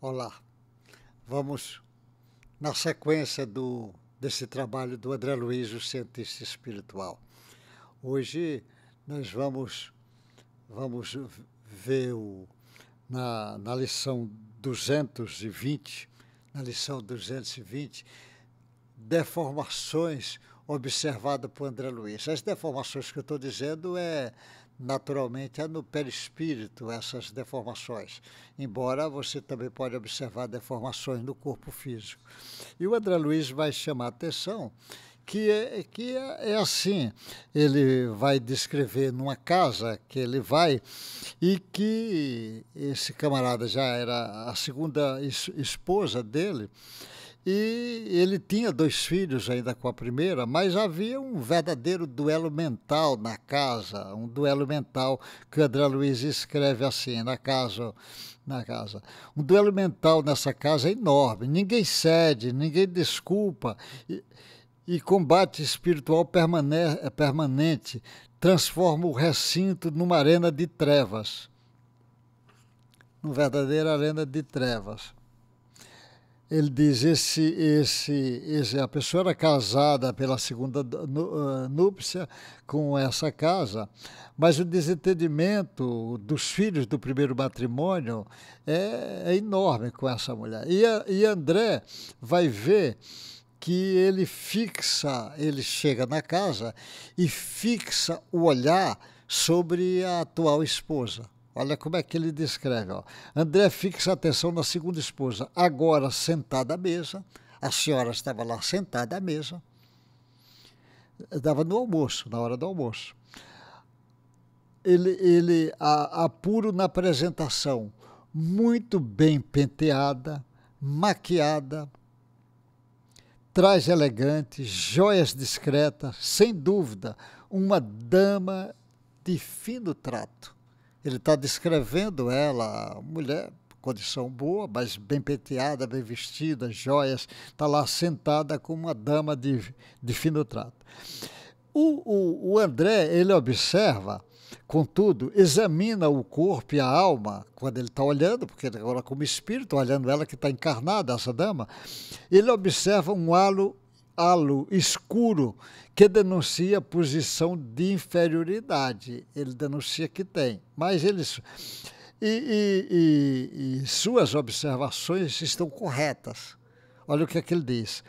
Olá. Vamos na sequência do, desse trabalho do André Luiz, o cientista espiritual. Hoje nós vamos, vamos ver o, na, na lição 220, na lição 220, deformações observadas por André Luiz. As deformações que eu estou dizendo é naturalmente é no perispírito essas deformações, embora você também pode observar deformações no corpo físico. E o André Luiz vai chamar a atenção que é, que é, é assim, ele vai descrever numa casa que ele vai e que esse camarada já era a segunda esposa dele, e ele tinha dois filhos ainda com a primeira, mas havia um verdadeiro duelo mental na casa, um duelo mental que André Luiz escreve assim, na casa, na casa. Um duelo mental nessa casa é enorme, ninguém cede, ninguém desculpa. E, e combate espiritual permane permanente transforma o recinto numa arena de trevas. Numa verdadeira arena de trevas ele diz esse esse esse a pessoa era casada pela segunda núpcia com essa casa mas o desentendimento dos filhos do primeiro matrimônio é, é enorme com essa mulher e, a, e André vai ver que ele fixa ele chega na casa e fixa o olhar sobre a atual esposa Olha como é que ele descreve. Ó. André fixa atenção na segunda esposa, agora sentada à mesa. A senhora estava lá sentada à mesa. Estava no almoço, na hora do almoço. Ele, ele apuro na apresentação, muito bem penteada, maquiada, traje elegante, joias discretas, sem dúvida, uma dama de fino trato. Ele está descrevendo ela, mulher, condição boa, mas bem penteada, bem vestida, joias, está lá sentada como uma dama de, de fino trato. O, o, o André, ele observa, contudo, examina o corpo e a alma, quando ele está olhando, porque ele agora como espírito, olhando ela que está encarnada, essa dama, ele observa um halo halo escuro que denuncia posição de inferioridade. Ele denuncia que tem. Mas eles. E, e, e, e suas observações estão corretas. Olha o que, é que ele diz.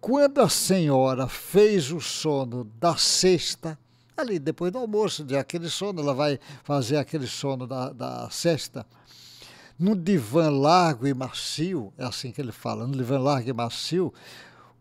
Quando a senhora fez o sono da sexta, ali depois do almoço, de aquele sono, ela vai fazer aquele sono da, da sexta, no divã largo e macio, é assim que ele fala, no divã largo e macio,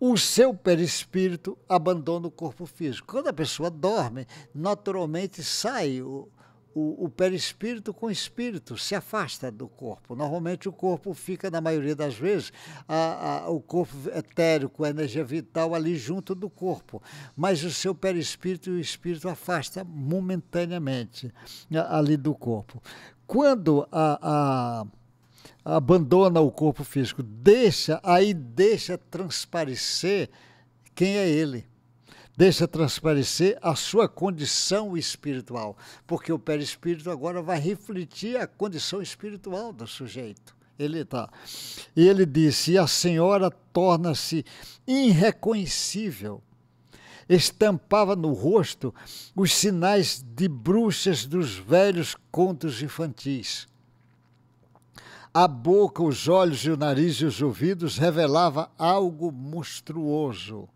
o seu perispírito abandona o corpo físico. Quando a pessoa dorme, naturalmente sai o, o, o, perispírito com o espírito, se afasta do corpo. Normalmente o corpo fica, na maioria das vezes, a, a, o corpo etérico, a energia vital ali junto do corpo. Mas o seu perispírito e o espírito afasta momentaneamente ali do corpo. Quando a, a abandona o corpo físico, deixa, aí deixa transparecer quem é ele. Deixa transparecer a sua condição espiritual, porque o perispírito agora vai refletir a condição espiritual do sujeito. Ele tá. E ele disse: e a senhora torna-se irreconhecível. Estampava no rosto os sinais de bruxas dos velhos contos infantis a boca, os olhos e o nariz e os ouvidos revelava algo monstruoso.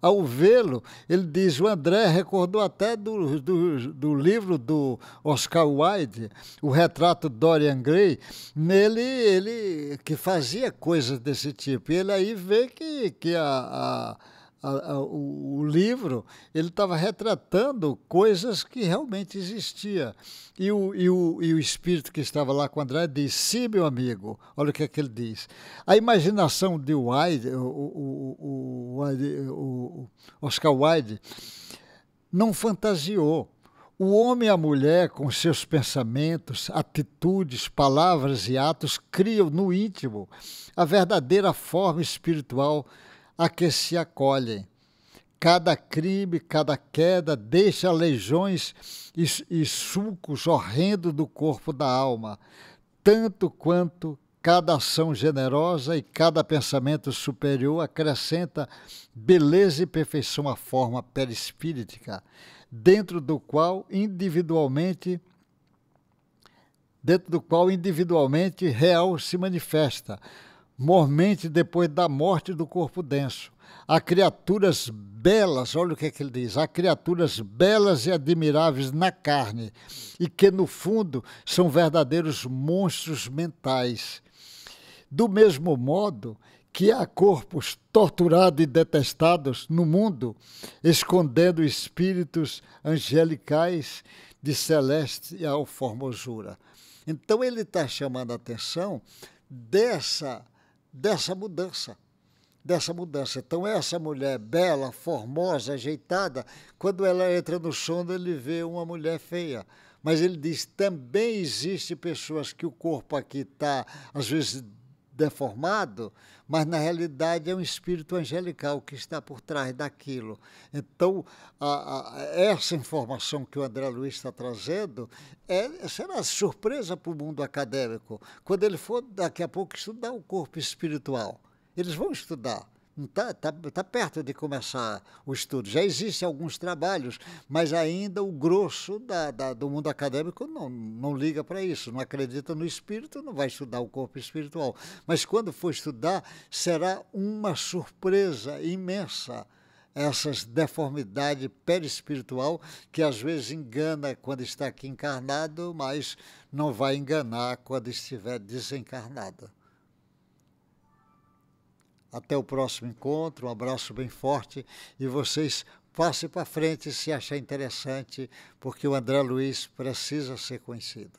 Ao vê-lo, ele diz, o André recordou até do, do, do livro do Oscar Wilde, o retrato Dorian Gray, nele ele que fazia coisas desse tipo. E ele aí vê que, que a, a a, a, o, o, livro, ele estava retratando coisas que realmente existia. E o, e, o, e o espírito que estava lá com André disse sim, meu amigo, olha o que é que ele diz. A imaginação de Wilde, o, o, o, o Oscar Wilde, não fantasiou. O homem e a mulher, com seus pensamentos, atitudes, palavras e atos, criam no íntimo a verdadeira forma espiritual a que se acolhem. Cada crime, cada queda deixa legiões e, e sulcos horrendos do corpo da alma, tanto quanto cada ação generosa e cada pensamento superior acrescenta beleza e perfeição à forma perispírita, dentro do qual individualmente dentro do qual individualmente real se manifesta, mormente depois da morte do corpo denso. Há criaturas belas, olha o que, é que ele diz: há criaturas belas e admiráveis na carne, e que no fundo são verdadeiros monstros mentais. Do mesmo modo que há corpos torturados e detestados no mundo, escondendo espíritos angelicais de celeste ao formosura. Então ele está chamando a atenção dessa dessa mudança. Dessa mudança. Então, essa mulher bela, formosa, ajeitada, quando ela entra no sono, ele vê uma mulher feia. Mas ele diz: também existe pessoas que o corpo aqui está, às vezes, deformado, mas na realidade é um espírito angelical que está por trás daquilo. Então, a, a, essa informação que o André Luiz está trazendo é, será surpresa para o mundo acadêmico, quando ele for daqui a pouco estudar o corpo espiritual. Eles vão estudar está tá, tá perto de começar o estudo. Já existem alguns trabalhos, mas ainda o grosso da, da, do mundo acadêmico não, não liga para isso, não acredita no espírito, não vai estudar o corpo espiritual. Mas quando for estudar, será uma surpresa imensa essas deformidade perispiritual que às vezes engana quando está aqui encarnado, mas não vai enganar quando estiver desencarnado. Até o próximo encontro, um abraço bem forte e vocês passem para frente se achar interessante, porque o André Luiz precisa ser conhecido.